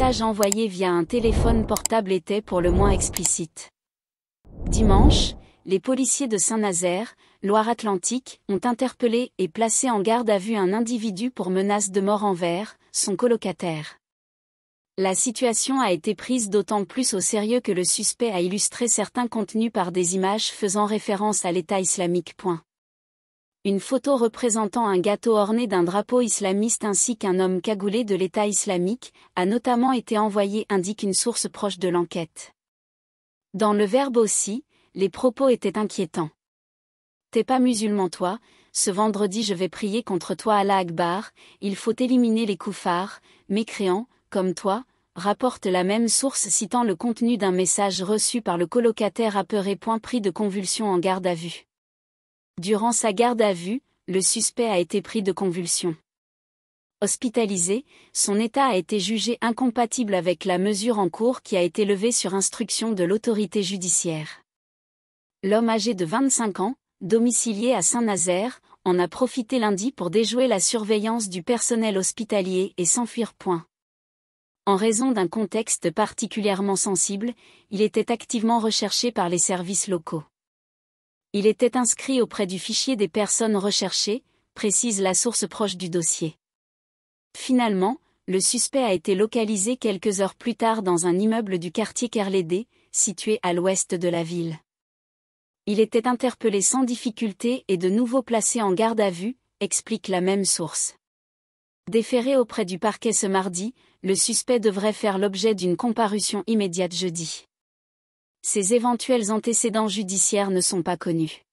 message envoyé via un téléphone portable était pour le moins explicite. Dimanche, les policiers de Saint-Nazaire, Loire-Atlantique, ont interpellé et placé en garde à vue un individu pour menace de mort envers son colocataire. La situation a été prise d'autant plus au sérieux que le suspect a illustré certains contenus par des images faisant référence à l'État islamique une photo représentant un gâteau orné d'un drapeau islamiste ainsi qu'un homme cagoulé de l'État islamique, a notamment été envoyée indique une source proche de l'enquête. Dans le verbe aussi, les propos étaient inquiétants. T'es pas musulman toi, ce vendredi je vais prier contre toi Allah Akbar, il faut éliminer les koufars, mécréants, comme toi, rapporte la même source citant le contenu d'un message reçu par le colocataire apeuré. Point pris de convulsion en garde à vue. Durant sa garde à vue, le suspect a été pris de convulsions. Hospitalisé, son état a été jugé incompatible avec la mesure en cours qui a été levée sur instruction de l'autorité judiciaire. L'homme âgé de 25 ans, domicilié à Saint-Nazaire, en a profité lundi pour déjouer la surveillance du personnel hospitalier et s'enfuir point. En raison d'un contexte particulièrement sensible, il était activement recherché par les services locaux. Il était inscrit auprès du fichier des personnes recherchées, précise la source proche du dossier. Finalement, le suspect a été localisé quelques heures plus tard dans un immeuble du quartier Kerlédé, situé à l'ouest de la ville. Il était interpellé sans difficulté et de nouveau placé en garde à vue, explique la même source. Déféré auprès du parquet ce mardi, le suspect devrait faire l'objet d'une comparution immédiate jeudi ses éventuels antécédents judiciaires ne sont pas connus.